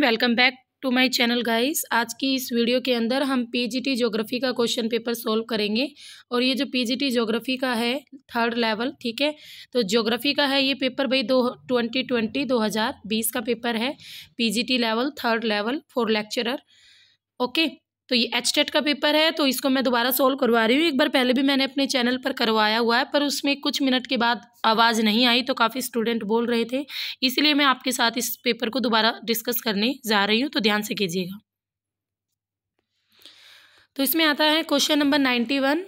welcome back to my channel guys आज की इस वीडियो के अंदर हम पीजीटी ज्योग्राफी का क्वेश्चन पेपर सॉल्व करेंगे और ये जो पीजीटी ज्योग्राफी का है थर्ड लेवल ठीक है तो ज्योग्राफी का है ये पेपर भाई दो ट्वेंटी ट्वेंटी दो हज़ार बीस का पेपर है PGT level third level for lecturer okay तो ये एच टेट का पेपर है तो इसको मैं दोबारा सोल्व करवा रही हूँ एक बार पहले भी मैंने अपने चैनल पर करवाया हुआ है पर उसमें कुछ मिनट के बाद आवाज़ नहीं आई तो काफ़ी स्टूडेंट बोल रहे थे इसलिए मैं आपके साथ इस पेपर को दोबारा डिस्कस करने जा रही हूँ तो ध्यान से कीजिएगा तो इसमें आता है क्वेश्चन नंबर नाइन्टी वन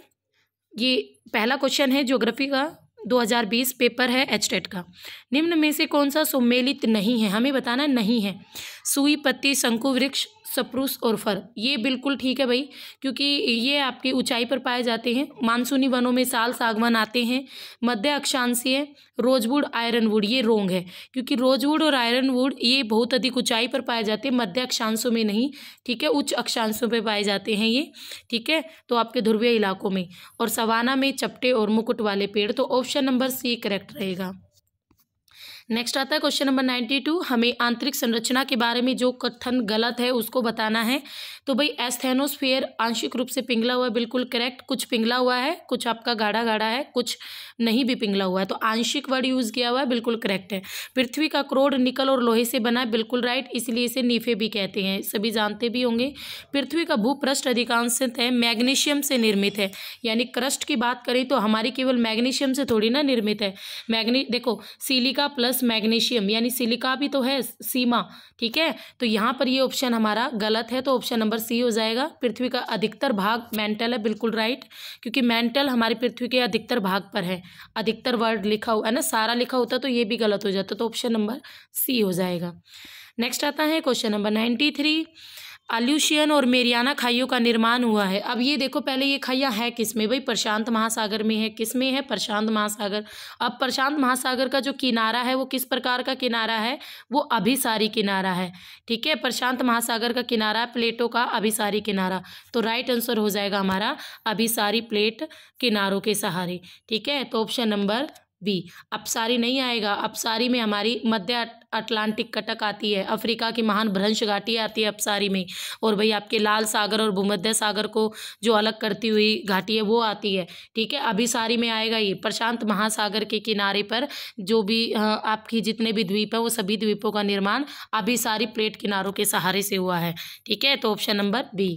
ये पहला क्वेश्चन है ज्योग्राफी का 2020 पेपर है एच टेट का निम्न में से कौन सा सुमेलित नहीं है हमें बताना नहीं है सुई पत्ती शंकु वृक्ष सप्रूस और फर ये बिल्कुल ठीक है भाई क्योंकि ये आपकी ऊंचाई पर पाए जाते हैं मानसूनी वनों में साल सागवान आते हैं मध्य अक्षांशीय रोजवुड आयरनवुड ये रोंग है क्योंकि रोजवुड और आयरनवुड ये बहुत अधिक ऊंचाई पर पाए जाते हैं मध्य अक्षांशों में नहीं ठीक है उच्च अक्षांशों पर पाए जाते हैं ये ठीक है तो आपके ध्रुवीय इलाकों में और सवाना में चपटे और मुकुट वाले पेड़ तो ऑप्शन नंबर सी करेक्ट रहेगा नेक्स्ट आता है क्वेश्चन नंबर नाइन्टी टू हमें आंतरिक संरचना के बारे में जो कथन गलत है उसको बताना है तो भाई एस्थेनोस्फेयर आंशिक रूप से पिंगला हुआ है बिल्कुल करेक्ट कुछ पिंगला हुआ है कुछ आपका गाढ़ा गाढ़ा है कुछ नहीं भी पिंगला हुआ है तो आंशिक वर्ड यूज़ किया हुआ है बिल्कुल करेक्ट है पृथ्वी का क्रोड निकल और लोहे से बना है बिल्कुल राइट इसलिए इसे नीफे भी कहते हैं सभी जानते भी होंगे पृथ्वी का भूपृष्ठ अधिकांशित है मैग्नीशियम से निर्मित है यानी क्रष्ट की बात करें तो हमारी केवल मैग्नीशियम से थोड़ी ना निर्मित है मैग्नी देखो सिलिका प्लस मैग्नीशियम यानी सिलिका भी तो है सीमा ठीक है तो यहाँ पर ये ऑप्शन हमारा गलत है तो ऑप्शन नंबर नंबर सी हो जाएगा पृथ्वी का अधिकतर भाग मेंटल है बिल्कुल राइट क्योंकि मेंटल हमारी पृथ्वी के अधिकतर भाग पर है अधिकतर वर्ड लिखा हुआ है ना सारा लिखा होता तो ये भी गलत हो जाता तो ऑप्शन नंबर सी हो जाएगा नेक्स्ट आता है question number ninety three Aleutian और मेरियाना खाइयों का निर्माण हुआ है अब ये देखो पहले ये खाइया है किस में भाई प्रशांत महासागर में है किस में है प्रशांत महासागर अब प्रशांत महासागर का जो किनारा है वो किस प्रकार का किनारा है वो अभिसारी किनारा है ठीक है प्रशांत महासागर का किनारा प्लेटों का अभिसारी किनारा तो राइट आंसर हो जाएगा हमारा अभिसारी प्लेट किनारों के सहारे ठीक है तो ऑप्शन नंबर बी अपसारी नहीं आएगा अपसारी में हमारी मध्य अटलांटिक कटक आती है अफ्रीका की महान भ्रंश घाटी आती है अपसारी में और भाई आपके लाल सागर और भूमध्य सागर को जो अलग करती हुई घाटी है वो आती है ठीक है अभिसारी में आएगा ये प्रशांत महासागर के किनारे पर जो भी आपकी जितने भी द्वीप हैं वो सभी द्वीपों का निर्माण अभिसारी प्लेट किनारों के सहारे से हुआ है ठीक है तो ऑप्शन नंबर बी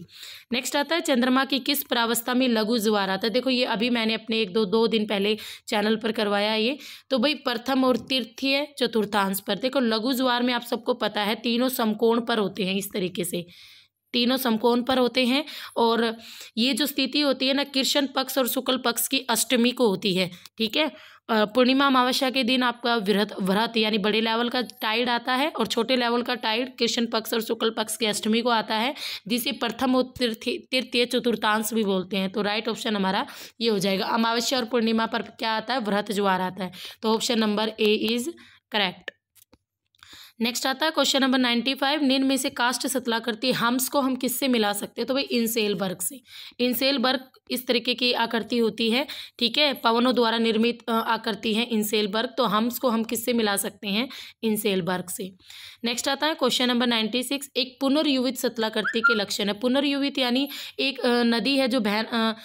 नेक्स्ट आता है चंद्रमा की किस प्रावस्था में लघु ज्वार आता है देखो ये अभी मैंने अपने एक दो दो दिन पहले चैनल पर करवाया ये तो भाई प्रथम और तृतीय चतुर्थांश पर देखो लघु ज्वार में आप सबको पता है तीनों समकोण पर होते हैं इस तरीके से तीनों समकोण पर होते हैं और ये जो स्थिति होती है ना कृष्ण पक्ष और शुक्ल पक्ष की अष्टमी को होती है ठीक है पूर्णिमा अमावस्या के दिन आपका व्रत व्रत यानी बड़े लेवल का टाइड आता है और छोटे लेवल का टाइड कृष्ण पक्ष और शुक्ल पक्ष की अष्टमी को आता है जिसे प्रथम तृतीय चतुर्थांश भी बोलते हैं तो राइट ऑप्शन हमारा ये हो जाएगा अमावस्या और पूर्णिमा पर क्या आता है व्रत ज्वार आता है तो option number A is correct next आता है क्वेश्चन नंबर नाइन्टी फाइव निम्न में से कास्ट सतला करती हम्स को हम किससे मिला सकते हैं तो भाई इनसेल वर्ग से इनसेल वर्ग इस तरीके की आकृति होती है ठीक है पवनों द्वारा निर्मित आकृति है इनसेल वर्ग तो हम्स को हम किससे मिला सकते हैं इनसेल वर्ग से नेक्स्ट आता है क्वेश्चन नंबर नाइन्टी सिक्स एक पुनर्युवित सतला करती के लक्षण है पुनर्युवित यानी एक नदी है जो बहन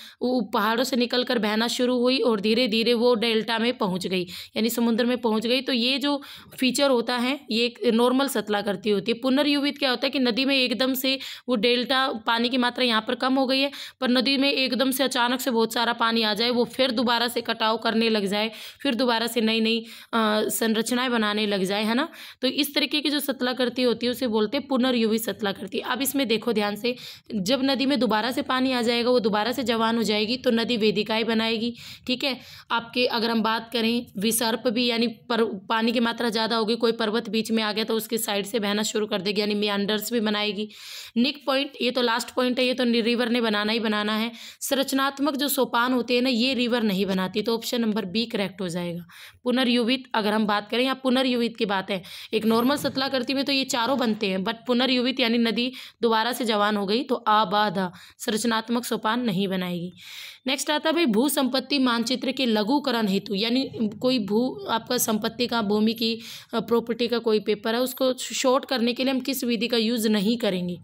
पहाड़ों से निकल कर बहना शुरू हुई और धीरे धीरे वो डेल्टा में पहुँच गई यानी समुद्र में पहुँच गई तो ये जो फीचर होता है ये एक नॉर्मल सतला करती होती है पुनर्युवित क्या होता है कि नदी में एकदम से वो डेल्टा पानी की मात्रा यहाँ पर कम हो गई है पर नदी में एकदम से अचानक से बहुत सारा पानी आ जाए वो फिर दोबारा से कटाव करने लग जाए फिर दोबारा से नई नई संरचनाएं बनाने लग जाए है ना तो इस तरीके की जो सतला करती होती है उसे बोलते हैं पुनर्युवित सतला करती अब इसमें देखो ध्यान से जब नदी में दोबारा से पानी आ जाएगा वो दोबारा से जवान हो जाएगी तो नदी वेदिकाएँ बनाएगी ठीक है आपके अगर हम बात करें विसर्प भी यानी पर पानी की मात्रा ज़्यादा होगी कोई पर्वत बीच में आ गया तो उसकी साइड से बहना शुरू कर देगी यानी मियांडर्स भी बनाएगी निक पॉइंट ये तो लास्ट पॉइंट है ये तो रिवर ने बनाना ही बनाना है संरचनात्मक जो सोपान होते हैं ना ये रिवर नहीं बनाती तो ऑप्शन नंबर बी करेक्ट हो जाएगा पुनर्युवित अगर हम बात करें या पुनर्युवित की बात है एक नॉर्मल सतला करती में तो ये चारों बनते हैं बट पुनर्युवित यानी नदी दोबारा से जवान हो गई तो आबाद संरचनात्मक सोपान नहीं बनाएगी नेक्स्ट आता है भाई भू संपत्ति मानचित्र के लघुकरण हेतु यानी कोई भू आपका संपत्ति का भूमि की प्रॉपर्टी का कोई पेपर है उसको शॉर्ट करने के लिए हम किस विधि का यूज़ नहीं करेंगे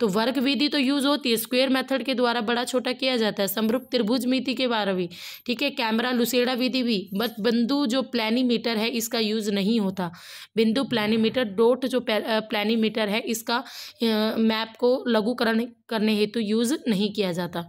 तो वर्ग विधि तो यूज़ होती है स्क्वेयर मेथड के द्वारा बड़ा छोटा किया जाता है समरूप त्रिभुज मिति के बारे भी ठीक है कैमरा लुसेड़ा विधि भी बट बिंदु जो प्लानीमीटर है इसका यूज़ नहीं होता बिंदु प्लानीमीटर डोट जो प्लानीमीटर है इसका मैप को लघुकरण करने हेतु यूज़ नहीं किया जाता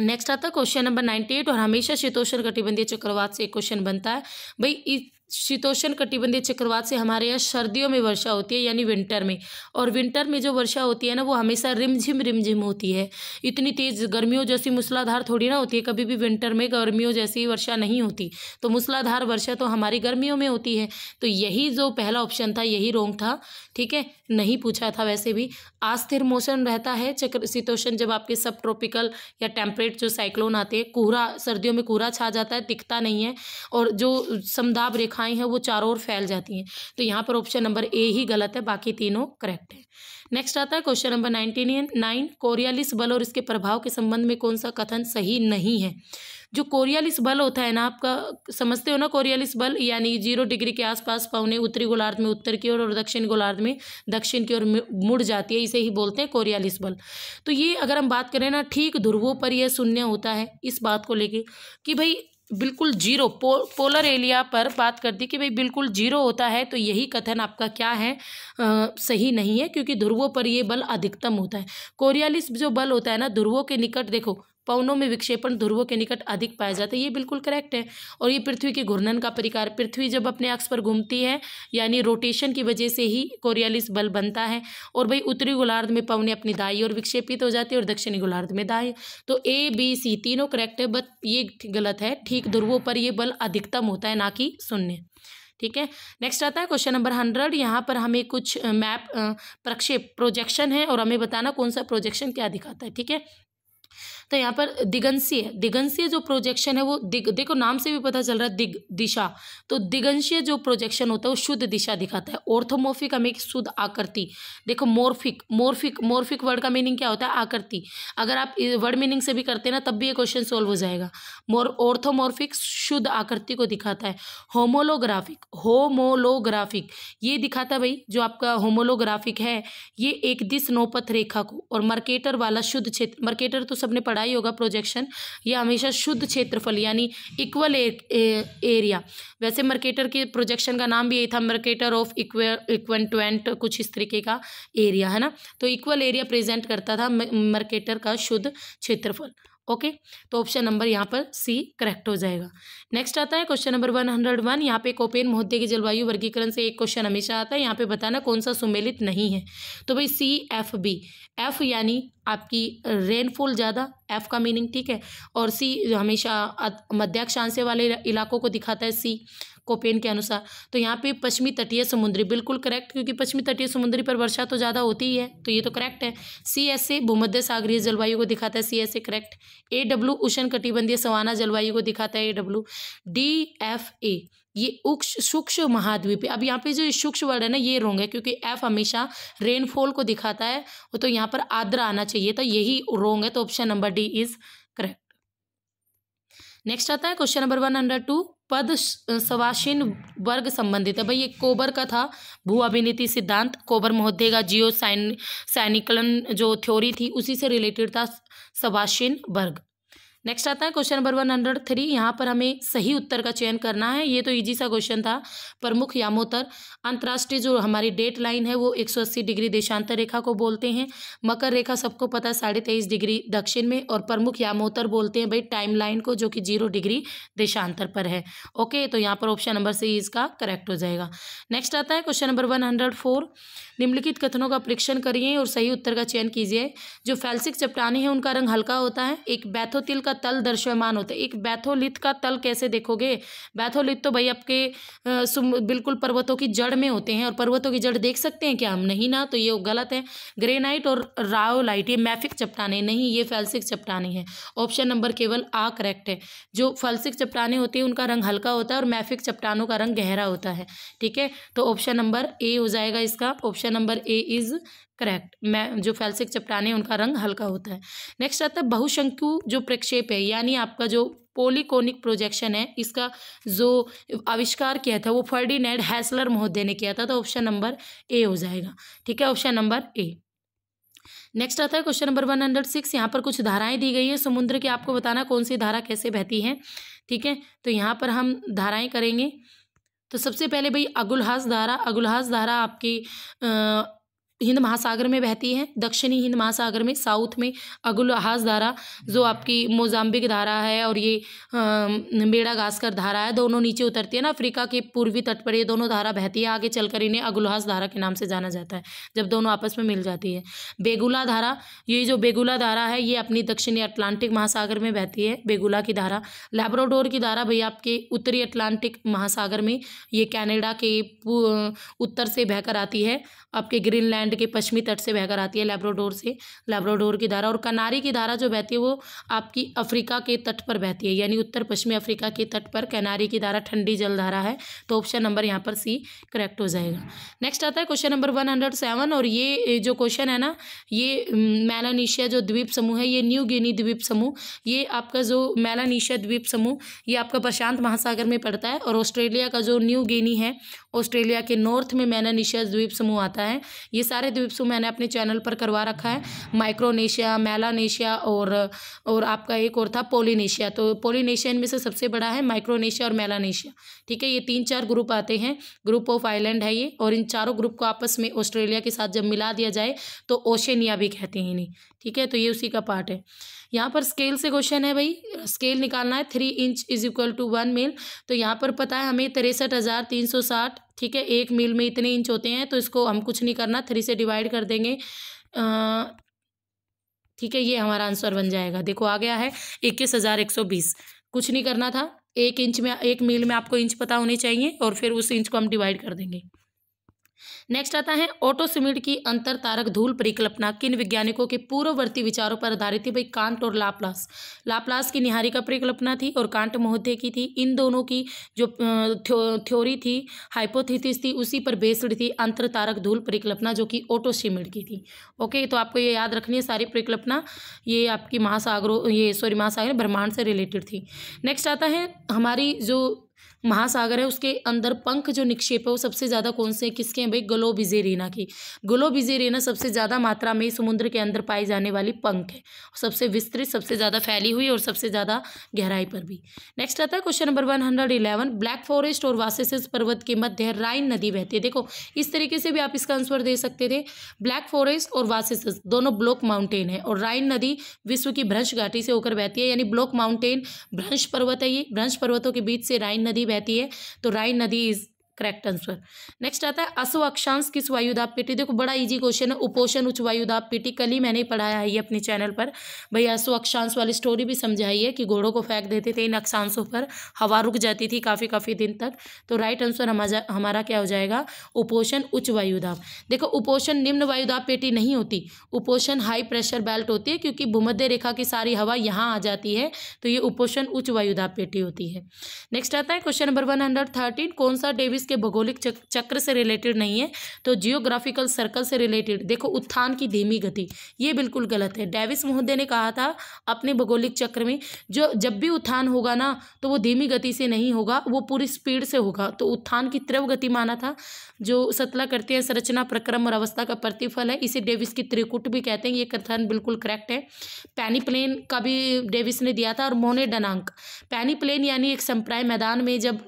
नेक्स्ट आता है क्वेश्चन नंबर नाइन्टी एट और हमेशा शीतोष्ण कटिबंधीय चक्रवात से एक क्वेश्चन बनता है भाई शीतोषण कटिबंधीय चक्रवात से हमारे यहाँ सर्दियों में वर्षा होती है यानी विंटर में और विंटर में जो वर्षा होती है ना वो हमेशा रिमझिम रिमझिम होती है इतनी तेज़ गर्मियों जैसी मूसलाधार थोड़ी ना होती है कभी भी विंटर में गर्मियों जैसी वर्षा नहीं होती तो मूसलाधार वर्षा तो हमारी गर्मियों में होती है तो यही जो पहला ऑप्शन था यही रोंग था ठीक है नहीं पूछा था वैसे भी अस्थिर मौसम रहता है चक्र शीतोषण जब आपके सब ट्रॉपिकल या टेम्परेट जो साइक्लोन आते हैं कोहरा सर्दियों में कोहरा छा जाता है दिखता नहीं है और जो समदाब रेखा शाखाएं हैं वो चारों ओर फैल जाती हैं तो यहाँ पर ऑप्शन नंबर ए ही गलत है बाकी तीनों करेक्ट है नेक्स्ट आता है question number ninety nine Coriolis बल और इसके प्रभाव के संबंध में कौन सा कथन सही नहीं है जो कोरियालिस बल होता है ना आपका समझते हो ना कोरियालिस बल यानी जीरो डिग्री के आसपास पवने उत्तरी गोलार्ध में उत्तर की ओर और, और दक्षिण गोलार्ध में दक्षिण की ओर मुड़ जाती है इसे ही बोलते हैं कोरियालिस बल तो ये अगर हम बात करें ना ठीक ध्रुवों पर यह शून्य होता है इस बात को लेके कि भाई बिल्कुल जीरो पो, पोलर एरिया पर बात कर दी कि भाई बिल्कुल जीरो होता है तो यही कथन आपका क्या है आ, सही नहीं है क्योंकि ध्रुवों पर ये बल अधिकतम होता है कोरियालिस जो बल होता है ना ध्रुवों के निकट देखो पवनों में विक्षेपण ध्रुवों के निकट अधिक पाया जाता है ये बिल्कुल करेक्ट है और ये पृथ्वी के घूर्णन का परिकार पृथ्वी जब अपने अक्ष पर घूमती है यानी रोटेशन की वजह से ही कोरियालिस बल बनता है और भाई उत्तरी गोलार्ध में पवने अपनी दाई और विक्षेपित हो जाती है और दक्षिणी गोलार्ध में दाई तो ए बी सी तीनों करेक्ट है बट ये गलत है ठीक ध्रुवों पर यह बल अधिकतम होता है ना कि शून्य ठीक है नेक्स्ट आता है क्वेश्चन नंबर हंड्रेड यहाँ पर हमें कुछ मैप प्रक्षेप प्रोजेक्शन है और हमें बताना कौन सा प्रोजेक्शन क्या दिखाता है ठीक है तो यहाँ पर दिगंशीय दिगंशीय जो प्रोजेक्शन है वो दिग देखो नाम से भी पता चल रहा है दिग दिशा तो दिगंशीय जो प्रोजेक्शन होता है वो शुद्ध दिशा दिखाता है ऑर्थोमोफिक हमें शुद्ध आकृति देखो मोर्फिक मोर्फिक मोर्फिक वर्ड का मीनिंग क्या होता है आकृति अगर आप वर्ड मीनिंग से भी करते हैं ना तब भी ये क्वेश्चन सोल्व हो जाएगा मोर ऑर्थोमोर्फिक शुद्ध आकृति को दिखाता है होमोलोग्राफिक होमोलोग्राफिक ये दिखाता है भाई जो आपका होमोलोग्राफिक है ये एक दिस नौपथ रेखा को और मर्केटर वाला शुद्ध क्षेत्र मर्केटर तो सबने पढ़ा ही होगा प्रोजेक्शन या हमेशा शुद्ध क्षेत्रफल यानी इक्वल एरिया वैसे मर्केटर के प्रोजेक्शन का नाम भी यही था मर्केटर ऑफ इक्वेंटेंट कुछ इस तरीके का एरिया है ना तो इक्वल एरिया प्रेजेंट करता था मर्केटर का शुद्ध क्षेत्रफल ओके तो ऑप्शन नंबर यहाँ पर सी करेक्ट हो जाएगा नेक्स्ट आता है question number one hundred one यहाँ पे कोपेन महोदय के जलवायु वर्गीकरण से एक क्वेश्चन हमेशा आता है यहाँ पे बताना कौन सा सुमेलित नहीं है तो भाई सी एफ बी एफ यानी आपकी रेनफॉल ज़्यादा एफ का मीनिंग ठीक है और सी हमेशा मध्याक्षांश वाले इलाकों को दिखाता है सी कोपेन के अनुसार तो यहाँ पे पश्चिमी तटीय समुद्री बिल्कुल करेक्ट क्योंकि पश्चिमी तटीय समुद्री पर वर्षा तो ज़्यादा होती ही है तो ये तो करेक्ट है सी एस ए भूमध्य सागरीय जलवायु को दिखाता है C S A correct A W उष्ण कटिबंधीय सवाना जलवायु को दिखाता है A W D F A ये उक्ष सूक्ष्म महाद्वीप अब यहाँ पे जो सूक्ष्म वर्ड है ना ये रोंग है क्योंकि एफ हमेशा रेनफॉल को दिखाता है तो यहाँ पर आर्द्र आना चाहिए तो यही रोंग है तो option number D is next आता है question number one hundred two पद सवासीन वर्ग संबंधित है भाई ये कोबर का था भू अभिनीति सिद्धांत कोबर महोदय का जियो साइन सैनिकलन जो थ्योरी थी उसी से रिलेटेड था सवासीन वर्ग नेक्स्ट आता है question number one hundred three यहाँ पर हमें सही उत्तर का चयन करना है ये तो ईजी सा क्वेश्चन था प्रमुख यामोतर अंतर्राष्ट्रीय जो हमारी डेट लाइन है वो एक सौ अस्सी डिग्री देशांतर रेखा को बोलते हैं मकर रेखा सबको पता है साढ़े तेईस डिग्री दक्षिण में और प्रमुख यामोतर बोलते हैं भाई टाइम लाइन को जो कि जीरो डिग्री देशांतर पर है ओके तो यहाँ पर ऑप्शन नंबर सी इसका करेक्ट हो जाएगा नेक्स्ट आता है question number one hundred four निम्नलिखित कथनों का परीक्षण करिए और सही उत्तर का चयन कीजिए जो फैलसिक चपटानी है उनका रंग हल्का होता है एक बैथोतिल का का तल दृश्यमान होता है एक बैथोलिथ का तल कैसे देखोगे बैथोलिथ तो भाई आपके बिल्कुल पर्वतों की जड़ में होते हैं और पर्वतों की जड़ देख सकते हैं क्या हम नहीं ना तो ये गलत है ग्रेनाइट और राओलाइट ये मैफिक चपटाने नहीं ये फैलसिक चपटाने हैं ऑप्शन नंबर केवल आ करेक्ट है जो फैलसिक चपटाने होते हैं उनका रंग हल्का होता है और मैफिक चपटानों का रंग गहरा होता है ठीक है तो ऑप्शन नंबर ए हो जाएगा इसका option number A is correct मैं जो फैलसिक चपटाने हैं उनका रंग हल्का होता है नेक्स्ट आता है बहुशंकु जो प्रक्षेप है यानी आपका जो पोलिकोनिक प्रोजेक्शन है इसका जो आविष्कार किया था वो फर्डी नेड हैसलर महोदय ने किया था तो ऑप्शन नंबर ए हो जाएगा ठीक है ऑप्शन नंबर ए नेक्स्ट आता है question number one hundred six यहाँ पर कुछ धाराएं दी गई हैं समुद्र की आपको बताना कौन सी धारा कैसे बहती है ठीक है तो यहाँ पर हम धाराएं करेंगे तो सबसे पहले भाई अगुलहास धारा अगुलहास धारा आपकी आ, हिंद महासागर में बहती है दक्षिणी हिंद महासागर में साउथ में अगुलहास धारा जो आपकी मोजाम्बिक धारा है और ये गास्कर धारा है दोनों नीचे उतरती है ना अफ्रीका के पूर्वी तट पर ये दोनों धारा बहती है आगे चलकर इन्हें अगुलहास धारा के नाम से जाना जाता है जब दोनों आपस में मिल जाती है बेगुला धारा ये जो बेगुला धारा है ये अपनी दक्षिणी अटलांटिक महासागर में बहती है बेगुला की धारा लेब्रोडोर की धारा भैया आपके उत्तरी अटलांटिक महासागर में ये कैनेडा के उत्तर से बहकर आती है आपके ग्रीनलैंड इंग्लैंड के पश्चिमी तट से बहकर आती है लेब्रोडोर से लेब्रोडोर की धारा और कनारी की धारा जो बहती है वो आपकी अफ्रीका के तट पर बहती है यानी उत्तर पश्चिमी अफ्रीका के तट पर कनारी की धारा ठंडी जलधारा है तो ऑप्शन नंबर यहाँ पर सी करेक्ट हो जाएगा नेक्स्ट आता है क्वेश्चन नंबर वन और ये जो क्वेश्चन है ना ये मेलानीशिया जो द्वीप समूह है ये न्यू गिनी द्वीप समूह ये आपका जो मेलानीशिया द्वीप समूह ये आपका प्रशांत महासागर में पड़ता है और ऑस्ट्रेलिया का जो न्यू गिनी है ऑस्ट्रेलिया के नॉर्थ में मैनानिशिया द्वीप समूह आता है ये सारे द्वीप समूह मैंने अपने चैनल पर करवा रखा है माइक्रोनेशिया मैलानेशिया और और आपका एक और था पोलिनेशिया तो पोलिनेशिया इनमें से सबसे बड़ा है माइक्रोनेशिया और मैलानेशिया ठीक है ये तीन चार ग्रुप आते हैं ग्रुप ऑफ आइलैंड है ये और इन चारों ग्रुप को आपस में ऑस्ट्रेलिया के साथ जब मिला दिया जाए तो ओशनिया भी कहते हैं इन्हें ठीक है तो ये उसी का पार्ट है यहाँ पर स्केल से क्वेश्चन है भाई स्केल निकालना है three inch is equal to one mile तो यहाँ पर पता है हमें तिरसठ हज़ार तीन सौ साठ ठीक है एक मील में इतने इंच होते हैं तो इसको हम कुछ नहीं करना थ्री से डिवाइड कर देंगे ठीक है ये हमारा आंसर बन जाएगा देखो आ गया है इक्कीस हज़ार एक सौ बीस कुछ नहीं करना था एक इंच में एक मील में आपको इंच पता होनी चाहिए और फिर उस इंच को हम डिवाइड कर देंगे नेक्स्ट आता है ऑटोसिमिड की अंतर तारक धूल परिकल्पना किन वैज्ञानिकों के पूर्ववर्ती विचारों पर आधारित थी भाई कांट और लाप्लास लाप्लास की निहारी का परिकल्पना थी और कांट महोदय की थी इन दोनों की जो थ्योरी थी हाइपोथिस थी उसी पर बेस्ड थी अंतर तारक धूल परिकल्पना जो कि ऑटोसिमिड की थी ओके तो आपको ये याद रखनी है सारी परिकल्पना ये आपकी महासागरों ये सॉरी महासागर ब्रह्मांड से रिलेटेड थी नेक्स्ट आता है हमारी जो महासागर है उसके अंदर पंख जो निक्षेप है वो सबसे ज़्यादा कौन से किसके हैं भाई ग्लोबिजेरेना की ग्लोबिजेरेना सबसे ज़्यादा मात्रा में समुद्र के अंदर पाई जाने वाली पंख है सबसे विस्तृत सबसे ज़्यादा फैली हुई और सबसे ज़्यादा गहराई पर भी नेक्स्ट आता है question number one hundred eleven black forest और वासेस पर्वत के मध्य राइन नदी बहती है देखो इस तरीके से भी आप इसका आंसर दे सकते थे ब्लैक फॉरेस्ट और वासेस दोनों ब्लॉक माउंटेन है और राइन नदी विश्व की भ्रंश घाटी से होकर बहती है यानी ब्लॉक माउंटेन भ्रंश पर्वत है ये भ्रंश पर्वतों के बीच से राइन नदी बहती है तो राई नदी इज़ करेक्ट आंसर नेक्स्ट आता है अश्व अक्षांश किस वायुदाब पेटी देखो बड़ा इजी क्वेश्चन है उपोषण उच्च वायुदाब पीटी कल ही मैंने पढ़ाया है ये अपने चैनल पर भाई अश्व अक्षांश वाली स्टोरी भी समझाई है कि घोड़ों को फेंक देते थे इन अक्षांशों पर हवा रुक जाती थी काफ़ी काफ़ी दिन तक तो राइट आंसर हमारा हमारा क्या हो जाएगा उपोषण उच्च वायुदाब देखो उपोषण निम्न वायुदाब पेटी नहीं होती उपोषण हाई प्रेशर बेल्ट होती है क्योंकि भूमध्य रेखा की सारी हवा यहाँ आ जाती है तो ये उपोषण उच्च वायुदाब पेटी होती है नेक्स्ट आता है question number one hundred thirteen कौन सा डेविस इसके भौगोलिक चक्र से रिलेटेड नहीं है तो जियोग्राफिकल सर्कल से रिलेटेड देखो उत्थान की धीमी गति ये बिल्कुल गलत है डेविस महोदय ने कहा था अपने भौगोलिक चक्र में जो जब भी उत्थान होगा ना तो वो धीमी गति से नहीं होगा वो पूरी स्पीड से होगा तो उत्थान की त्रिव गति माना था जो सतला करते हैं संरचना प्रक्रम और अवस्था का प्रतिफल है इसे डेविस की त्रिकुट भी कहते हैं ये कथन बिल्कुल करेक्ट है पैनी प्लेन का भी डेविस ने दिया था और मोने डनांक पैनी प्लेन यानी एक संप्राय मैदान में जब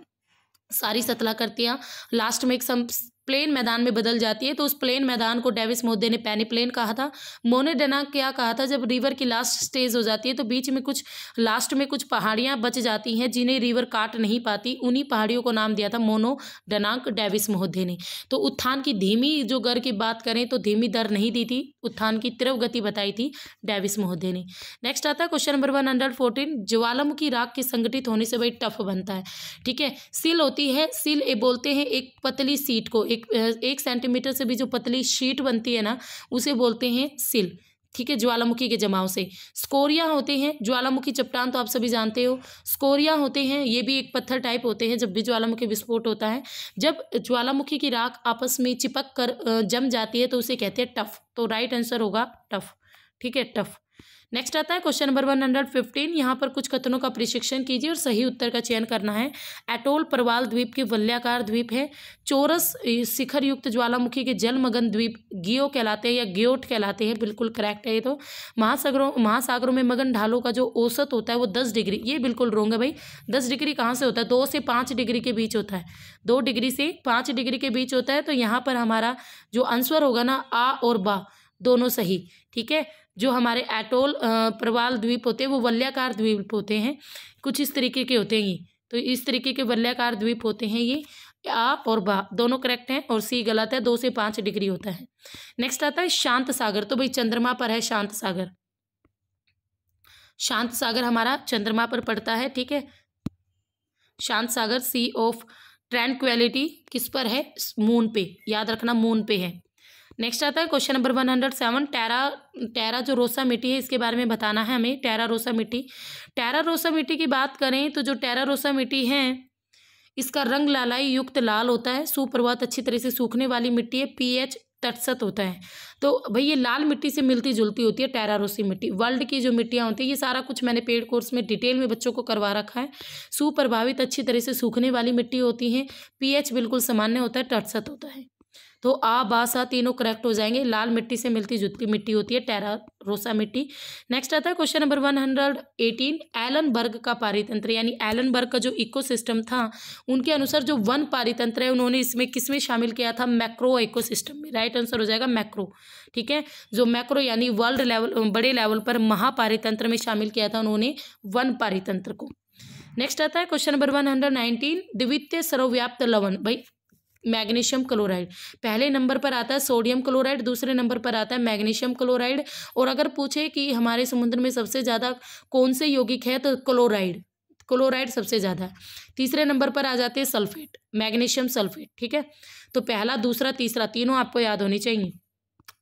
सारी सतला करती हैं लास्ट में एक सम प्लेन मैदान में बदल जाती है तो उस प्लेन मैदान को डेविस मोदे ने पैनी प्लेन कहा था मोनेडना क्या कहा था जब रिवर की लास्ट स्टेज हो जाती है तो बीच में कुछ लास्ट में कुछ पहाड़ियाँ बच जाती हैं जिन्हें रिवर काट नहीं पाती उन्हीं पहाड़ियों को नाम दिया था मोनो डनाक डेविस मोहदे ने तो उत्थान की धीमी जो गर की बात करें तो धीमी दर नहीं दी थी उत्थान की तिरव गति बताई थी डेविस मोहदे ने नेक्स्ट आता है question number one hundred fourteen ज्वालामुखी राग के संगठित होने से वही टफ बनता है ठीक है सिल होती है सिल बोलते हैं एक पतली सीट को एक एक सेंटीमीटर से भी जो पतली शीट बनती है ना उसे बोलते हैं सिल ठीक है ज्वालामुखी के जमाव से स्कोरिया होते हैं ज्वालामुखी चपटान तो आप सभी जानते हो स्कोरिया होते हैं ये भी एक पत्थर टाइप होते हैं जब भी ज्वालामुखी विस्फोट होता है जब ज्वालामुखी की राख आपस में चिपक कर जम जाती है तो उसे कहते हैं टफ तो राइट आंसर होगा टफ ठीक है टफ नेक्स्ट आता है question number one hundred fifteen यहाँ पर कुछ कथनों का प्रशिक्षण कीजिए और सही उत्तर का चयन करना है एटोल परवाल द्वीप की वल्याकार द्वीप है चोरस शिखर युक्त ज्वालामुखी के जलमगन द्वीप गियो कहलाते हैं या गियोट कहलाते हैं बिल्कुल करेक्ट है ये तो महासागरों महासागरों में मगन ढालों का जो औसत होता है वो दस डिग्री ये बिल्कुल रोंग है भाई दस डिग्री कहाँ से होता है दो से पाँच डिग्री के बीच होता है दो डिग्री से पाँच डिग्री के बीच होता है तो यहाँ पर हमारा जो आंसर होगा ना आ और बा दोनों सही ठीक है जो हमारे एटोल प्रवाल द्वीप होते हैं वो वल्याकार द्वीप होते हैं कुछ इस तरीके के होते हैं ये तो इस तरीके के वल्याकार द्वीप होते हैं ये आप और बा दोनों करेक्ट हैं और सी गलत है दो से पाँच डिग्री होता है नेक्स्ट आता है शांत सागर तो भाई चंद्रमा पर है शांत सागर शांत सागर हमारा चंद्रमा पर पड़ता है ठीक है शांत सागर सी ऑफ क्वालिटी किस पर है मून पे याद रखना मून पे है नेक्स्ट आता है question number one hundred seven terra terra जो रोसा मिट्टी है इसके बारे में बताना है हमें टेरा रोसा मिट्टी टैरा रोसा मिट्टी की बात करें तो जो टैरा रोसा मिट्टी है इसका रंग लालाई युक्त लाल होता है सुप्रभात अच्छी तरह से सूखने वाली मिट्टी है एच तटस्थ होता है तो भाई ये लाल मिट्टी से मिलती जुलती होती है रोसी मिट्टी वर्ल्ड की जो मिट्टियाँ होती है ये सारा कुछ मैंने पेड कोर्स में डिटेल में बच्चों को करवा रखा है सुप्रभावित अच्छी तरह से सूखने वाली मिट्टी होती है पीएच बिल्कुल सामान्य होता है तटस्थ होता है तो आ बासा तीनों करेक्ट हो जाएंगे लाल मिट्टी से मिलती जुती मिट्टी होती है टेरा रोसा मिट्टी नेक्स्ट आता है question number one hundred eighteen Ellenberg का पारितंत्र यानी एलन बर्ग का जो इकोसिस्टम था उनके अनुसार जो वन पारितंत्र है उन्होंने इसमें किसमें शामिल किया था मैक्रो इको में राइट आंसर हो जाएगा मैक्रो ठीक है जो मैक्रो यानी वर्ल्ड लेवल बड़े लेवल पर महापारितंत्र में शामिल किया था उन्होंने वन पारितंत्र को नेक्स्ट आता है question number one hundred nineteen द्वितीय सर्वव्याप्त लवन भाई मैग्नीशियम क्लोराइड पहले नंबर पर आता है सोडियम क्लोराइड दूसरे नंबर पर आता है मैग्नीशियम क्लोराइड और अगर पूछे कि हमारे समुद्र में सबसे ज़्यादा कौन से यौगिक है तो क्लोराइड क्लोराइड सबसे ज़्यादा है तीसरे नंबर पर आ जाते हैं सल्फेट मैग्नीशियम सल्फेट ठीक है तो पहला दूसरा तीसरा तीनों आपको याद होनी चाहिए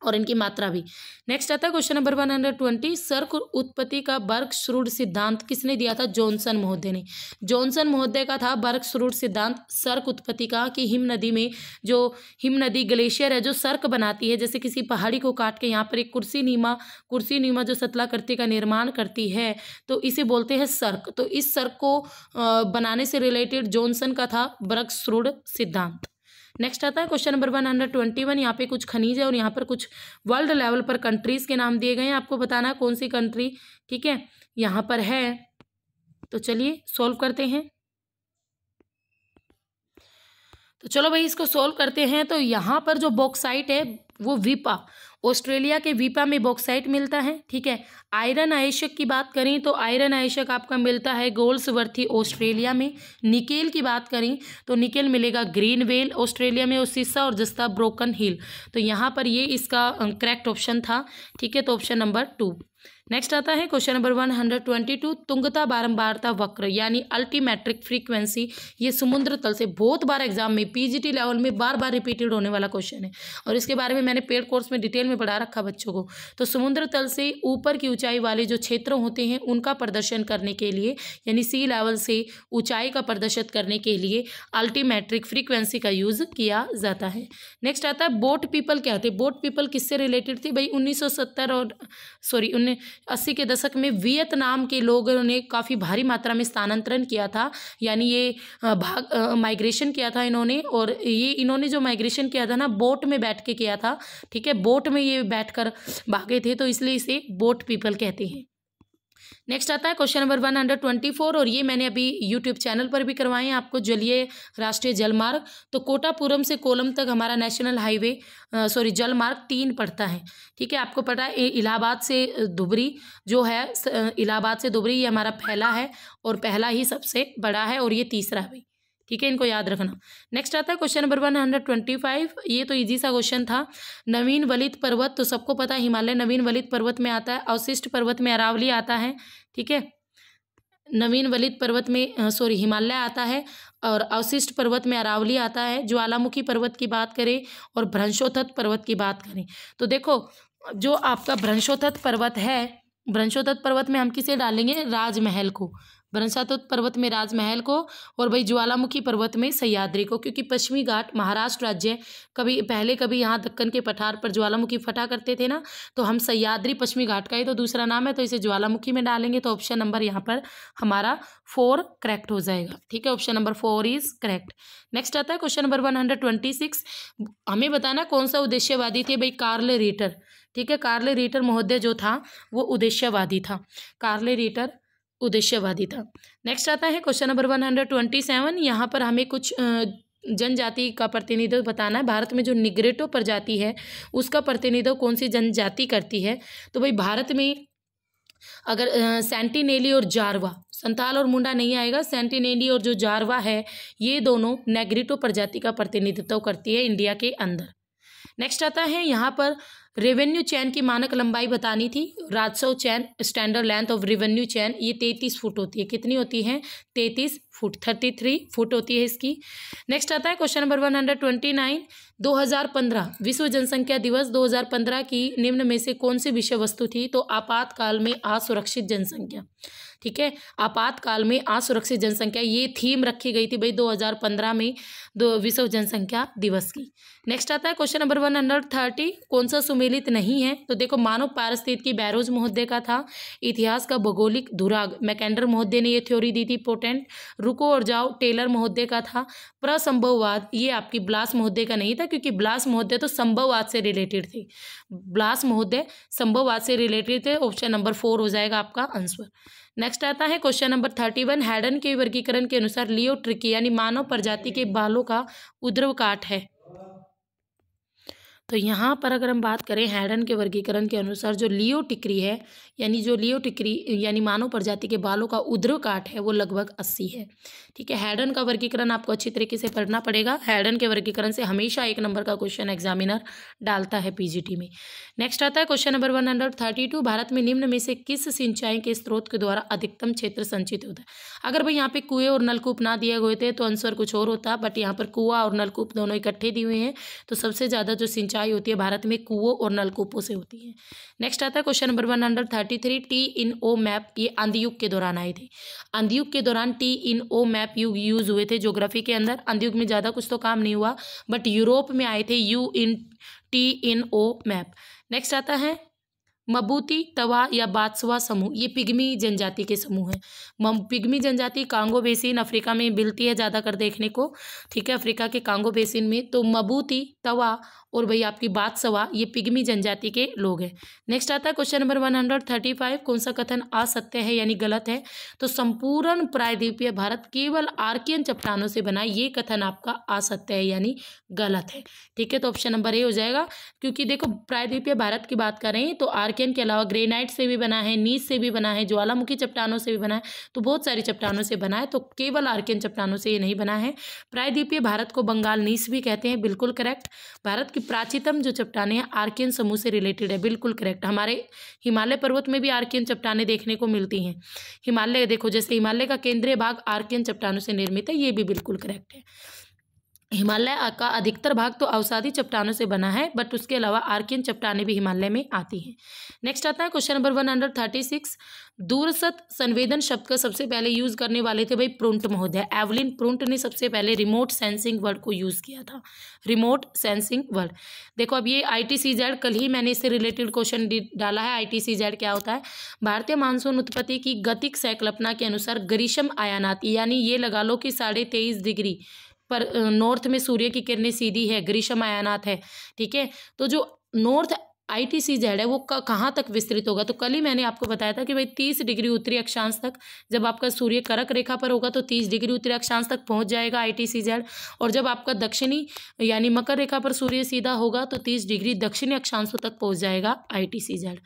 और इनकी मात्रा भी नेक्स्ट आता है question number one hundred twenty cirque उत्पत्ति का बर्क श्रूड सिद्धांत किसने दिया था जॉनसन महोदय ने जॉनसन महोदय का था बर्क श्रूड सिद्धांत सर्क उत्पत्ति का कि हिम नदी में जो हिम नदी ग्लेशियर है जो सर्क बनाती है जैसे किसी पहाड़ी को काट के यहाँ पर एक कुर्सी नीमा कुर्सी नीमा जो सतला करती का निर्माण करती है तो इसे बोलते हैं सर्क तो इस सर्क को बनाने से रिलेटेड जॉनसन का था बर्क श्रूड सिद्धांत नेक्स्ट आता है question number one hundred twenty one यहाँ पे कुछ खनिज है और यहाँ पर कुछ वर्ल्ड लेवल पर कंट्रीज के नाम दिए गए हैं आपको बताना है कौन सी कंट्री ठीक है यहाँ पर है तो चलिए सॉल्व करते हैं तो चलो भाई इसको सोल्व करते हैं तो यहाँ पर जो बॉक्साइट है वो विपा ऑस्ट्रेलिया के वीपा में बॉक्साइट मिलता है ठीक है आयरन आयशक की बात करें तो आयरन आयशक आपका मिलता है वर्थी ऑस्ट्रेलिया में निकेल की बात करें तो निकेल मिलेगा ग्रीन वेल ऑस्ट्रेलिया में और और जस्ता ब्रोकन हिल तो यहाँ पर ये इसका करेक्ट ऑप्शन था ठीक है तो ऑप्शन नंबर टू नेक्स्ट आता है question number one hundred twenty two तुंगता बारंबारता वक्र यानी अल्टीमेट्रिक फ्रीक्वेंसी ये समुद्र तल से बहुत बार एग्जाम में पीजीटी लेवल में बार बार रिपीटेड होने वाला क्वेश्चन है और इसके बारे में मैंने पेड कोर्स में डिटेल में पढ़ा रखा बच्चों को तो समुद्र तल से ऊपर की ऊंचाई वाले जो क्षेत्र होते हैं उनका प्रदर्शन करने के लिए यानी सी लेवल से ऊंचाई का प्रदर्शित करने के लिए अल्टीमेट्रिक फ्रीक्वेंसी का यूज़ किया जाता है नेक्स्ट आता है बोट पीपल क्या थे बोट पीपल किससे रिलेटेड थे भाई उन्नीस और सॉरी उन्नीस अस्सी के दशक में वियतनाम के लोगों ने काफ़ी भारी मात्रा में स्थानांतरण किया था यानी ये भाग माइग्रेशन किया था इन्होंने और ये इन्होंने जो माइग्रेशन किया था ना बोट में बैठ के किया था ठीक है बोट में ये बैठ कर भागे थे तो इसलिए इसे बोट पीपल कहते हैं नेक्स्ट आता है question number one hundred twenty four और ये मैंने अभी यूट्यूब चैनल पर भी करवाए हैं आपको जलीय राष्ट्रीय जलमार्ग तो कोटापुरम से कोलम तक हमारा नेशनल हाईवे सॉरी जलमार्ग तीन पड़ता है ठीक है आपको पता है इलाहाबाद से धुबरी जो है इलाहाबाद से धुबरी ये हमारा पहला है और पहला ही सबसे बड़ा है और ये तीसरा भी ठीक है इनको याद रखना नेक्स्ट आता है question number one hundred twenty five ये तो इजी सा क्वेश्चन था नवीन वलित पर्वत तो सबको पता है हिमालय नवीन वलित पर्वत में आता है अवशिष्ट पर्वत में अरावली आता है ठीक है नवीन वलित पर्वत में सॉरी हिमालय आता है और अवशिष्ट पर्वत में अरावली आता है ज्वालामुखी पर्वत की बात करें और भ्रंशोथत पर्वत की बात करें तो देखो जो आपका भ्रंशोथत पर्वत है भ्रंशोत्थत पर्वत में हम किसे डालेंगे राजमहल को वंशातोत पर्वत में राजमहल को और भाई ज्वालामुखी पर्वत में सह्याद्री को क्योंकि पश्चिमी घाट महाराष्ट्र राज्य कभी पहले कभी यहाँ दक्कन के पठार पर ज्वालामुखी फटा करते थे ना तो हम सह्याद्री पश्चिमी घाट का ही तो दूसरा नाम है तो इसे ज्वालामुखी में डालेंगे तो ऑप्शन नंबर यहाँ पर हमारा फोर करेक्ट हो जाएगा ठीक है option number four is correct next आता है question number one hundred twenty six हमें बताना कौन सा उद्देश्यवादी थे भाई कार्ल रीटर ठीक है कार्ले रीटर महोदय जो था वो उद्देश्यवादी था कार्ले रीटर उद्देश्यवादी था नेक्स्ट आता है question number one hundred twenty seven यहाँ पर हमें कुछ जनजाति का प्रतिनिधित्व बताना है भारत में जो निगरेटो प्रजाति है उसका प्रतिनिधित्व कौन सी जनजाति करती है तो भाई भारत में अगर सेंटिनेली और जारवा संताल और मुंडा नहीं आएगा सेंटिनेली और जो जारवा है ये दोनों नेगरेटो प्रजाति का प्रतिनिधित्व करती है इंडिया के अंदर नेक्स्ट आता है यहाँ पर रेवेन्यू चैन की मानक लंबाई बतानी थी राजस्व chain standard length of revenue chain ये तैतीस फुट होती है कितनी होती है तैतीस फुट थर्टी थ्री फुट होती है इसकी नेक्स्ट आता है question number one hundred twenty nine दो हज़ार पंद्रह विश्व जनसंख्या दिवस दो हज़ार पंद्रह की निम्न में से कौन सी विषय वस्तु थी तो आपातकाल में असुरक्षित जनसंख्या ठीक है आपातकाल में असुरक्षित जनसंख्या ये थीम रखी गई थी भाई 2015 में दो विश्व जनसंख्या दिवस की नेक्स्ट आता है question number one hundred thirty कौन सा सुमेलित नहीं है तो देखो मानव पारस्थित की बैरोज महोदय का था इतिहास का भौगोलिक धुराग मैकेंडर महोदय ने ये थ्योरी दी थी पोटेंट रुको और जाओ टेलर महोदय का था प्रसंभववाद ये आपकी ब्लास महोदय का नहीं था क्योंकि ब्लास महोदय तो संभववाद से रिलेटेड थे ब्लास महोदय संभववाद से रिलेटेड थे ऑप्शन नंबर फोर हो जाएगा आपका आंसर नेक्स्ट आता है question number thirty one Haddon के वर्गीकरण के अनुसार लियो ट्रिकी यानी मानव प्रजाति के बालों का उद्रव काट है तो यहाँ पर अगर हम बात करें हैडन के वर्गीकरण के अनुसार जो लियो टिकरी है यानी जो लियो टिकरी यानी मानव प्रजाति के बालों का उध्र काट है वो लगभग अस्सी है ठीक है हैडन का वर्गीकरण आपको अच्छी तरीके से पढ़ना पड़ेगा हैडन के वर्गीकरण से हमेशा एक नंबर का क्वेश्चन एग्जामिनर डालता है पी में नेक्स्ट आता है question number one hundred thirty two Bharat में निम्न में से किस सिंचाई के स्रोत के द्वारा अधिकतम क्षेत्र संचित होता है अगर भाई यहाँ पे कुएँ और नलकूप ना दिए हुए थे तो आंसर कुछ और होता बट यहाँ पर कुआ और नलकूप दोनों इकट्ठे दिए हुए हैं तो सबसे ज़्यादा जो सिंचाई होती है भारत में कुओं और नलकूपों से होती है नेक्स्ट आता है question number one hundred thirty three T in O map ये अंधयुग के दौरान आए थे अंधयुग के दौरान टी इन ओ मैप युग यूज हुए थे ज्योग्राफी के अंदर अंधयुग में ज़्यादा कुछ तो काम नहीं हुआ बट यूरोप में आए थे U in T in O map next आता है मबूती तवा या बादसवा समूह ये पिग्मी जनजाति के समूह हैं पिग्मी जनजाति कांगो बेसिन अफ्रीका में मिलती है ज़्यादा कर देखने को ठीक है अफ्रीका के कांगो बेसिन में तो मबूती तवा और भाई आपकी बादसवा ये पिग्मी जनजाति के लोग हैं नेक्स्ट आता है question number one hundred thirty five कौन सा कथन सत्य है यानी गलत है तो संपूर्ण प्रायद्वीपीय भारत केवल आर्कियन चट्टानों से बना ये कथन आपका असत्य है यानी गलत है ठीक है तो ऑप्शन नंबर ए हो जाएगा क्योंकि देखो प्रायद्वीपीय भारत की बात करें तो आर आर्कियन के अलावा ग्रेनाइट से भी बना है नीस से भी बना है ज्वालामुखी चट्टानों से भी बना है तो बहुत सारी चट्टानों से बना है तो केवल आर्कियन चट्टानों से ये नहीं बना है प्रायद्वीपीय भारत को बंगाल नीस भी कहते हैं बिल्कुल करेक्ट भारत की प्राचीनतम जो चट्टाने हैं आर्कियन समूह से रिलेटेड है बिल्कुल करेक्ट हमारे हिमालय पर्वत में भी आर्कियन चट्टाने देखने को मिलती हैं हिमालय देखो जैसे हिमालय का केंद्रीय भाग आर्कियन चट्टानों से निर्मित है ये भी बिल्कुल करेक्ट है हिमालय का अधिकतर भाग तो अवसादी चट्टानों से बना है बट उसके अलावा आर्कियन चट्टानें भी हिमालय में आती हैं नेक्स्ट आता है question number one hundred thirty six दूरसत संवेदन शब्द का सबसे पहले यूज करने वाले थे भाई प्रुंट महोदय एवलिन प्रुंट ने सबसे पहले रिमोट सेंसिंग वर्ड को यूज किया था रिमोट सेंसिंग वर्ड देखो अब ये आई टी सी कल ही मैंने इससे रिलेटेड क्वेश्चन डाला है आई टी सी क्या होता है भारतीय मानसून उत्पत्ति की गतिक सैकल्पना के अनुसार ग्रीषम आयानात यानी ये लगा लो कि साढ़े तेईस डिग्री पर नॉर्थ में सूर्य की किरणें सीधी है ग्रीष्म आयनात है ठीक है तो जो north I T C Z है वो कहाँ तक विस्तृत होगा तो कल ही मैंने आपको बताया था कि भाई तीस डिग्री उत्तरी अक्षांश तक जब आपका सूर्य करक रेखा पर होगा तो तीस डिग्री उत्तरी अक्षांश तक पहुँच जाएगा आई टी सी जेड और जब आपका दक्षिणी यानी मकर रेखा पर सूर्य सीधा होगा तो तीस डिग्री दक्षिणी अक्षांशों तक पहुँच जाएगा I T C Z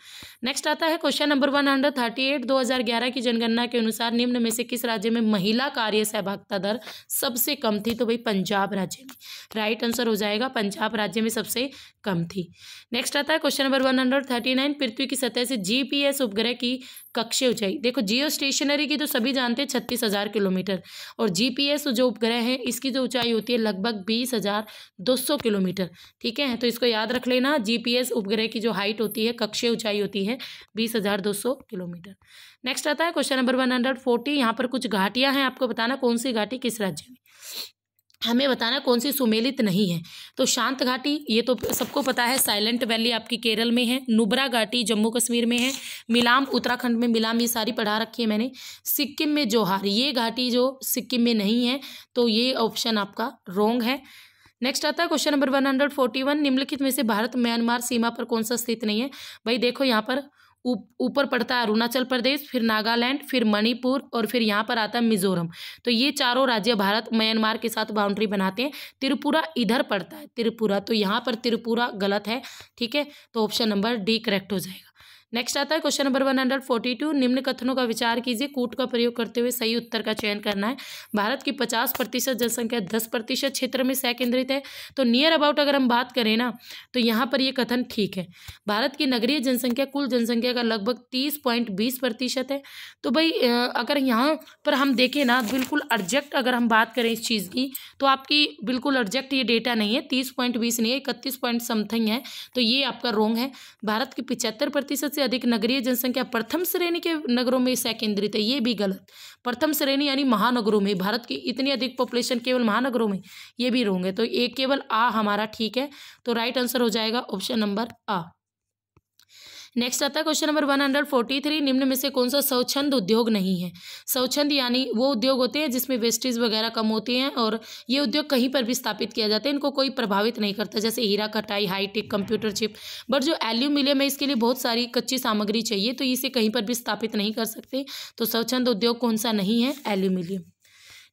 next आता है question number one hundred thirty eight दो हज़ार ग्यारह की जनगणना के अनुसार निम्न में से किस राज्य में महिला कार्य सहभागिता दर सबसे कम थी तो भाई पंजाब राज्य में राइट आंसर हो जाएगा पंजाब राज्य में सबसे कम थी नेक्स्ट आता है question number one hundred thirty nine पृथ्वी की सतह से जीपीएस उपग्रह की कक्षीय ऊंचाई देखो जियो स्टेशनरी की तो सभी जानते हैं छत्तीस हजार किलोमीटर और जीपीएस जो उपग्रह है इसकी जो ऊंचाई होती है लगभग बीस हजार दो सौ किलोमीटर ठीक है तो इसको याद रख लेना जीपीएस उपग्रह की जो हाइट होती है कक्षीय ऊंचाई होती है बीस हजार दो सौ किलोमीटर नेक्स्ट आता है question number one hundred forty यहाँ पर कुछ घाटियाँ हैं आपको बताना कौन सी घाटी किस राज्य में हमें बताना कौन सी सुमेलित नहीं है तो शांत घाटी ये तो सबको पता है साइलेंट वैली आपकी केरल में है नुबरा घाटी जम्मू कश्मीर में है मिलाम उत्तराखंड में मिलाम ये सारी पढ़ा रखी है मैंने सिक्किम में जोहार ये घाटी जो सिक्किम में नहीं है तो ये ऑप्शन आपका रोंग है नेक्स्ट आता है question number one hundred forty one निम्नलिखित में से भारत म्यांमार सीमा पर कौन सा स्थित नहीं है भाई देखो यहाँ पर ऊपर पड़ता है अरुणाचल प्रदेश फिर नागालैंड फिर मणिपुर और फिर यहाँ पर आता है मिजोरम तो ये चारों राज्य भारत म्यांमार के साथ बाउंड्री बनाते हैं त्रिपुरा इधर पड़ता है त्रिपुरा तो यहाँ पर त्रिपुरा गलत है ठीक है तो ऑप्शन नंबर डी करेक्ट हो जाएगा नेक्स्ट आता है question number one hundred forty two निम्न कथनों का विचार कीजिए कूट का प्रयोग करते हुए सही उत्तर का चयन करना है भारत की पचास प्रतिशत जनसंख्या दस प्रतिशत क्षेत्र में सह केंद्रित है तो नियर अबाउट अगर हम बात करें ना तो यहाँ पर ये कथन ठीक है भारत की नगरीय जनसंख्या कुल जनसंख्या का लगभग तीस पॉइंट बीस प्रतिशत है तो भाई अगर यहाँ पर हम देखें ना बिल्कुल अर्जेक्ट अगर हम बात करें इस चीज़ की तो आपकी बिल्कुल अर्जेक्ट ये डेटा नहीं है तीस पॉइंट बीस नहीं है इकतीस पॉइंट समथिंग है तो ये आपका रोंग है भारत की पिचहत्तर प्रतिशत से अधिक नगरीय जनसंख्या प्रथम श्रेणी के नगरों में ऐसा केंद्रित है ये भी गलत प्रथम श्रेणी यानी महानगरों में भारत की इतनी अधिक पॉपुलेशन केवल महानगरों में ये भी रोंगे तो ये केवल आ हमारा ठीक है तो राइट आंसर हो जाएगा ऑप्शन नंबर आ नेक्स्ट आता है question number one hundred forty three निम्न में से कौन सा स्वच्छंद उद्योग नहीं है स्वच्छंद यानी वो उद्योग होते हैं जिसमें वेस्टेज वगैरह कम होते हैं और ये उद्योग कहीं पर भी स्थापित किया जाता है इनको कोई प्रभावित नहीं करता जैसे हीरा कटाई हाईटेक कंप्यूटर चिप बट जो एल्यूमिनियम है इसके लिए बहुत सारी कच्ची सामग्री चाहिए तो इसे कहीं पर भी स्थापित नहीं कर सकते तो स्वच्छंद उद्योग कौन सा नहीं है एल्यूमिनियम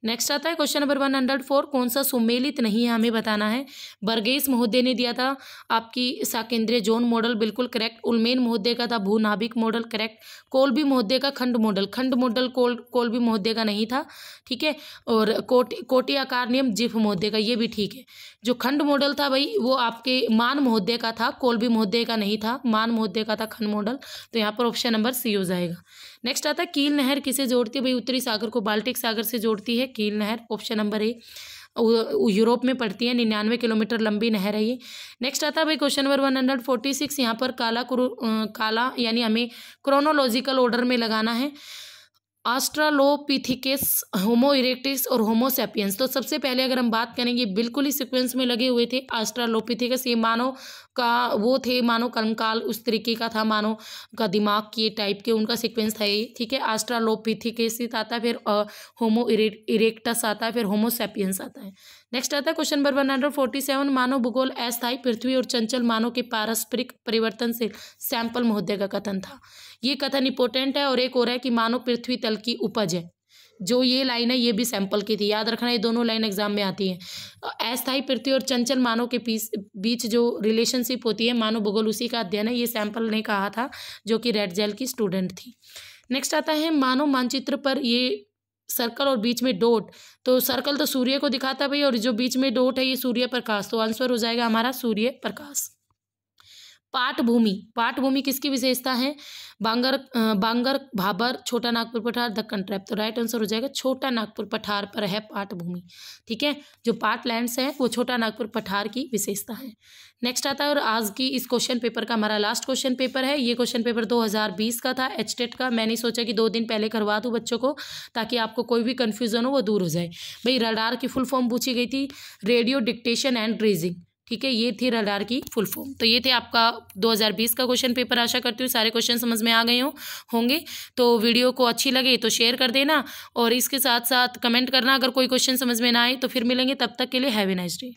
नेक्स्ट आता है question number one hundred four कौन सा सुमेलित नहीं है हमें बताना है बर्गेस महोदय ने दिया था आपकी साकेंद्रीय जोन मॉडल बिल्कुल करेक्ट उलमेन महोदय का था भू नाभिक मॉडल करेक्ट कोलबी महोदय का खंड मॉडल खंड मॉडल कोल कोलबी महोदय का नहीं था ठीक है और कोट कोटी आकार नियम जिफ महोदय का ये भी ठीक है जो खंड मॉडल था भाई वो आपके मान महोदय का था कोलबी महोदय का नहीं था मान महोदय का था खंड मॉडल तो यहाँ पर ऑप्शन नंबर सी हो जाएगा नेक्स्ट आता है कील नहर किसे जोड़ती है भाई उत्तरी सागर को बाल्टिक सागर से जोड़ती है कील नहर ऑप्शन नंबर ए यूरोप में पड़ती है निन्यानवे किलोमीटर लंबी नहर है ये नेक्स्ट आता है भाई question number one hundred forty six यहाँ पर काला कुरु काला यानी हमें क्रोनोलॉजिकल ऑर्डर में लगाना है आस्ट्रालोपिथिकस होमो इरेक्टिस और होमो सेपियंस तो सबसे पहले अगर हम बात करेंगे बिल्कुल ही सिक्वेंस में लगे हुए थे आस्ट्रालोपिथिकस ये मानव का वो थे मानो कर्मकाल उस तरीके का था मानो का दिमाग के टाइप के उनका सिक्वेंस था ये ठीक है आस्ट्रालोपिथिकेसित आता है फिर होमो इरेक्टस आता है फिर होमोसेपियंस आता है नेक्स्ट आता है question number one hundred forty seven मानव भूगोल अस्थायी पृथ्वी और चंचल मानव के पारस्परिक परिवर्तन से सैंपल महोदय का कथन था ये कथन इंपोर्टेंट है और एक और है कि मानव पृथ्वी तल की उपज है जो ये लाइन है ये भी सैंपल की थी याद रखना ये दोनों लाइन एग्जाम में आती है अस्थायी पृथ्वी और चंचल मानव के पीस बीच जो रिलेशनशिप होती है मानव भूगोल उसी का अध्ययन है ये सैंपल ने कहा था जो कि रेड जेल की स्टूडेंट थी नेक्स्ट आता है मानव मानचित्र पर ये सर्कल और बीच में डोट तो सर्कल तो सूर्य को दिखाता भाई और जो बीच में डोट है ये सूर्य प्रकाश तो आंसर हो जाएगा हमारा सूर्य प्रकाश पाटभूमि पाटभूमि किसकी विशेषता है बांगर बांगर भाबर छोटा नागपुर पठार दक्कन ट्रैप तो राइट आंसर हो जाएगा छोटा नागपुर पठार पर है पाटभूमि ठीक है जो पाट लैंड्स है वो छोटा नागपुर पठार की विशेषता है नेक्स्ट आता है और आज की इस क्वेश्चन पेपर का हमारा लास्ट क्वेश्चन पेपर है ये क्वेश्चन पेपर 2020 का था एच का मैंने सोचा कि दो दिन पहले करवा दूँ बच्चों को ताकि आपको कोई भी कन्फ्यूज़न हो वो दूर हो जाए भाई रडार की फुल फॉर्म पूछी गई थी रेडियो डिक्टेशन एंड रेजिंग ठीक है ये थी रडार की फुल फॉर्म तो ये थे आपका 2020 का क्वेश्चन पेपर आशा करती हूँ सारे क्वेश्चन समझ में आ गए हो होंगे तो वीडियो को अच्छी लगे तो शेयर कर देना और इसके साथ साथ कमेंट करना अगर कोई क्वेश्चन समझ में ना आए तो फिर मिलेंगे तब तक के लिए हैवी नाइस डे